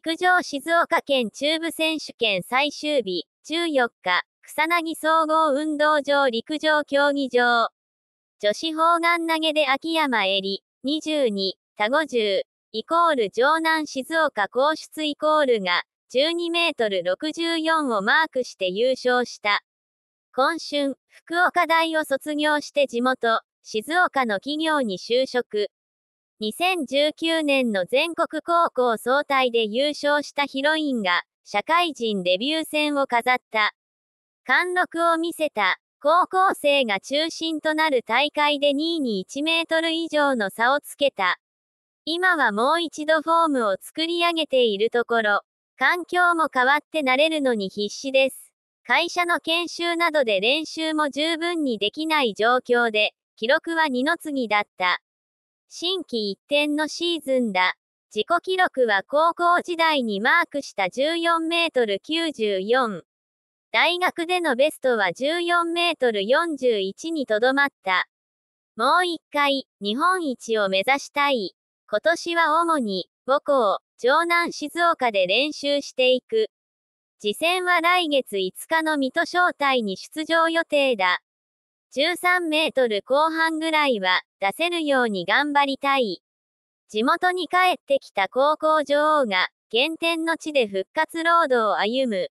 陸上静岡県中部選手権最終日、14日、草薙総合運動場陸上競技場。女子砲丸投げで秋山えり、22、田50、イコール城南静岡皇室イコールが、12メートル64をマークして優勝した。今春、福岡大を卒業して地元、静岡の企業に就職。2019年の全国高校総体で優勝したヒロインが、社会人デビュー戦を飾った。貫禄を見せた、高校生が中心となる大会で2位に1メートル以上の差をつけた。今はもう一度フォームを作り上げているところ、環境も変わって慣れるのに必死です。会社の研修などで練習も十分にできない状況で、記録は二の次だった。新規一転のシーズンだ。自己記録は高校時代にマークした14メートル94。大学でのベストは14メートル41にとどまった。もう一回、日本一を目指したい。今年は主に、母校、城南静岡で練習していく。次戦は来月5日の水戸招待に出場予定だ。13メートル後半ぐらいは出せるように頑張りたい。地元に帰ってきた高校女王が、原点の地で復活ロードを歩む。